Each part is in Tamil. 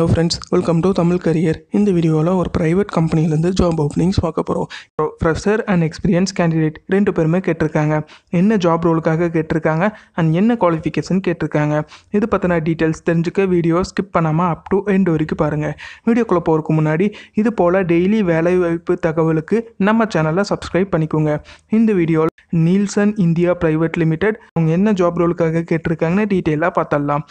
Hello friends welcome to Tamil career இந்த வீடியோவில் ஒரு ப்ரைவேட் கம்பெனிலேருந்து ஜாப் ஓப்பனிங்ஸ் பார்க்க போகிறோம் ஃப்ரெஷர் அண்ட் எக்ஸ்பீரியன்ஸ் கேண்டிடேட் ரெண்டு பேருமே கேட்டிருக்காங்க என்ன ஜாப் ரோலுக்காக கேட்டிருக்காங்க அண்ட் என்ன குவாலிஃபிகேஷன் கேட்டிருக்காங்க இது பற்றின டீட்டெயில்ஸ் தெரிஞ்சுக்க வீடியோ ஸ்கிப் பண்ணாமல் அப் டு எண்ட் வரைக்கும் பாருங்கள் வீடியோக்குள்ளே போகிறதுக்கு முன்னாடி இது போல் டெய்லி வேலை வாய்ப்பு தகவலுக்கு நம்ம சேனலை சப்ஸ்கிரைப் பண்ணிக்கோங்க இந்த வீடியோவில் நீல்சன் இந்தியா ப்ரைவேட் லிமிடெட் அவங்க என்ன ஜாப் ரோலுக்காக கேட்டிருக்காங்கன்னு டீட்டெயிலாக பார்த்தலாம்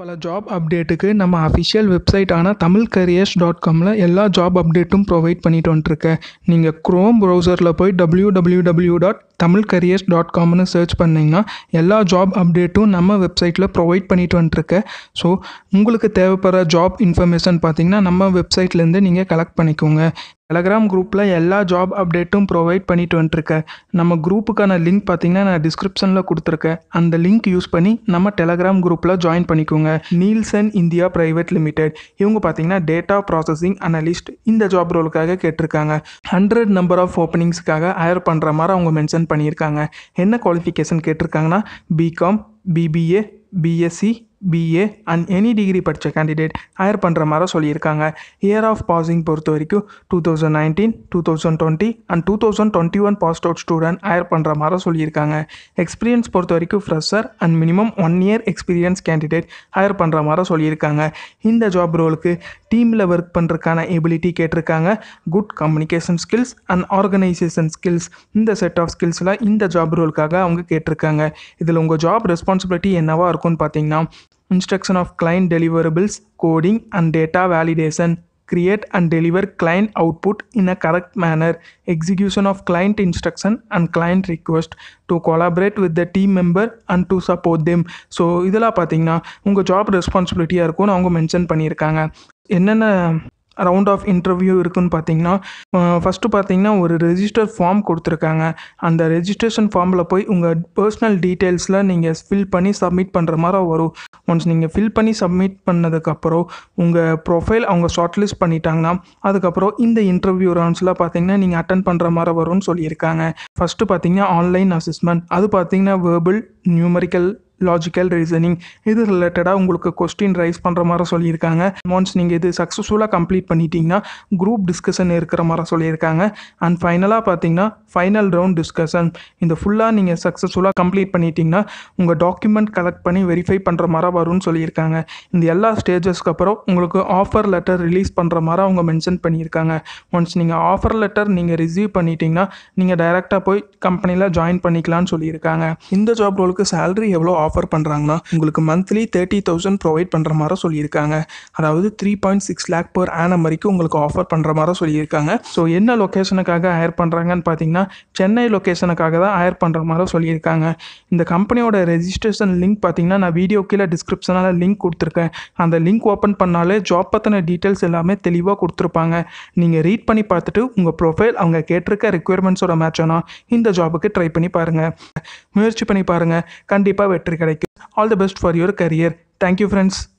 பல ஜாப் அப்டேட்டுக்கு நம்ம அஃபிஷியல் வெப்சைட்டான தமிழ் கரியர்ஸ் டாட் காமில் எல்லா ஜாப் அப்டேட்டும் ப்ரொவைட் பண்ணிட்டு வந்துட்டுருக்கேன் நீங்கள் க்ரோம் ப்ரௌசரில் போய் W W W dot Tamil careers dot காம்னு சர்ச் பண்ணிங்கன்னா எல்லா ஜாப் அப்டேட்டும் நம்ம வெப்சைட்டில் ப்ரொவைட் பண்ணிட்டு வந்துட்டுருக்கேன் ஸோ உங்களுக்கு தேவைப்படுற ஜாப் இன்ஃபர்மேஷன் பார்த்தீங்கன்னா நம்ம வெப்சைட்லேருந்து நீங்கள் கலெக்ட் பண்ணிக்கோங்க டெலகிராம் குரூப்பில் எல்லா ஜாப் அப்டேட்டும் ப்ரொவைட் பண்ணிட்டு வந்துருக்கேன் நம்ம குரூப்புக்கான லிங்க் பார்த்தீங்கன்னா நான் டிஸ்கிரிப்ஷனில் கொடுத்துருக்கேன் அந்த லிங்க் யூஸ் பண்ணி நம்ம டெலகிராம் குரூப்பில் ஜாயின் பண்ணிக்கோங்க நீல்சன் இந்தியா ப்ரைவேட் லிமிடெட் இவங்க பார்த்தீங்கன்னா டேட்டா ப்ராசஸிங் அனலிஸ்ட் இந்த ஜாப் ரோலுக்காக கேட்டிருக்காங்க ஹண்ட்ரட் நம்பர் ஆஃப் ஓப்பனிங்ஸுக்காக ஹயர் பண்ணுற மாதிரி அவங்க மென்ஷன் பண்ணியிருக்காங்க என்ன குவாலிஃபிகேஷன் கேட்டிருக்காங்கன்னா BCom BBA BSc BA and any degree படித்த கேண்டிடேட் ஹையர் பண்ணுற மாதிரி சொல்லியிருக்காங்க இயர் ஆஃப் பாசிங் பொறுத்த வரைக்கும் two thousand nineteen two thousand twenty and two thousand twenty one passed out student hire பண்ணுற மாதிரி சொல்லியிருக்காங்க எக்ஸ்பீரியன்ஸ் பொறுத்த வரைக்கும் fresher and minimum one year experience candidate hire பண்ணுற மாதிரி சொல்லியிருக்காங்க இந்த ஜாப் ரோலுக்கு டீமில் ஒர்க் பண்ணுறதுக்கான எபிலிட்டி கேட்டிருக்காங்க good communication skills and organisation skills இந்த செட் ஆஃப் ஸ்கில்ஸ்லாம் இந்த ஜாப் ரோலுக்காக அவங்க கேட்டிருக்காங்க இதில் உங்கள் ஜாப் ரெஸ்பான்சிபிலிட்டி என்னவாக இருக்கும்னு பார்த்தீங்கன்னா Instruction of client deliverables, coding and data validation, create and deliver client output in a correct manner, execution of client instruction and client request to collaborate with the team member and to support them. So இதெல்லாம் பார்த்தீங்கன்னா உங்கள் ஜாப் ரெஸ்பான்சிபிலிட்டியாக இருக்கும்னு அவங்க மென்ஷன் பண்ணியிருக்காங்க என்னென்ன ரவுண்ட் ஆஃப் இன்டர்வியூ இருக்குன்னு பார்த்தீங்கன்னா ஃபஸ்ட்டு பார்த்தீங்கன்னா ஒரு ரெஜிஸ்டர் ஃபார்ம் கொடுத்துருக்காங்க அந்த ரெஜிஸ்ட்ரேஷன் ஃபார்மில் போய் உங்கள் பர்சனல் டீட்டெயில்ஸில் நீங்கள் ஃபில் பண்ணி சப்மிட் பண்ணுற மாதிரி வரும் ஒன்ஸ் நீங்கள் ஃபில் பண்ணி சப்மிட் பண்ணதுக்கப்புறம் உங்கள் ப்ரொஃபைல் அவங்க ஷார்ட்லிஸ்ட் பண்ணிட்டாங்கன்னா அதுக்கப்புறம் இந்த இன்டர்வியூ ரவுண்ட்ஸில் பார்த்தீங்கன்னா நீங்கள் அட்டன் பண்ணுற மாதிரி வரும்னு சொல்லியிருக்காங்க ஃபஸ்ட்டு பார்த்தீங்கன்னா ஆன்லைன் அசஸ்மெண்ட் அது பார்த்தீங்கன்னா வேர்பிள் நியூமரிக்கல் லாஜிக்கல் ரீசனிங் இது ரிலேட்டடாக உங்களுக்கு கொஸ்டின் ரைஸ் பண்ணுற மாதிரி சொல்லியிருக்காங்க ஒன்ஸ் நீங்கள் இது சக்ஸஸ்ஃபுல்லாக கம்ப்ளீட் பண்ணிட்டீங்கன்னா குரூப் டிஸ்கஷன் இருக்கிற மாதிரி சொல்லியிருக்காங்க அண்ட் ஃபைனலாக பார்த்தீங்கன்னா ஃபைனல் ரவுண்ட் டிஸ்கஷன் இந்த ஃபுல்லாக நீங்கள் சக்ஸஸ்ஃபுல்லாக கம்ப்ளீட் பண்ணிட்டீங்கன்னா உங்கள் டாக்குமெண்ட் கலெக்ட் பண்ணி வெரிஃபை பண்ணுற மாதிரி வரும்னு சொல்லியிருக்காங்க இந்த எல்லா ஸ்டேஜஸ்க்கு அப்புறம் உங்களுக்கு ஆஃபர் லெட்டர் ரிலீஸ் பண்ணுற மாதிரி அவங்க மென்ஷன் பண்ணியிருக்காங்க ஒன்ஸ் நீங்கள் ஆஃபர் லெட்டர் நீங்கள் ரிசீவ் பண்ணிட்டீங்கன்னா நீங்கள் டைரெக்டாக போய் கம்பெனியில் ஜாயின் பண்ணிக்கலாம்னு சொல்லியிருக்காங்க இந்த ஜாப் ரோலுக்கு சேலரி எவ்வளோ ஆஃபர் பண்ணுறாங்கன்னா உங்களுக்கு மந்த்லி தேர்ட்டி தௌசண்ட் ப்ரொவைட் பண்ணுற மாதிரி சொல்லியிருக்காங்க அதாவது three point six lakh per annum வரைக்கும் உங்களுக்கு ஆஃபர் பண்ணுற மாதிரி சொல்லியிருக்காங்க ஸோ என்ன லொக்கேஷனுக்காக ஹயர் பண்ணுறாங்கன்னு பார்த்தீங்கன்னா சென்னை லொக்கேஷனுக்காக தான் ஹயர் பண்ணுற மாதிரி சொல்லியிருக்காங்க இந்த கம்பெனியோட ரெஜிஸ்ட்ரேஷன் லிங்க் பார்த்தீங்கன்னா நான் வீடியோ கீழே டிஸ்கிரிப்ஷனில் லிங்க் கொடுத்துருக்கேன் அந்த லிங்க் ஓப்பன் பண்ணாலே ஜாப் பற்றின டீட்டெயில்ஸ் எல்லாமே தெளிவாக கொடுத்துருப்பாங்க நீங்கள் ரீட் பண்ணி பார்த்துட்டு உங்கள் ப்ரொஃபைல் அவங்க கேட்டிருக்க ரெக்குயர்மெண்ட்ஸோட மேட்ச் ஆனால் இந்த ஜாபுக்கு ட்ரை பண்ணி பாருங்கள் முயற்சி பண்ணி பாருங்கள் கண்டிப்பாக வெற்றி கிடைக்கும் all the best for your career thank you friends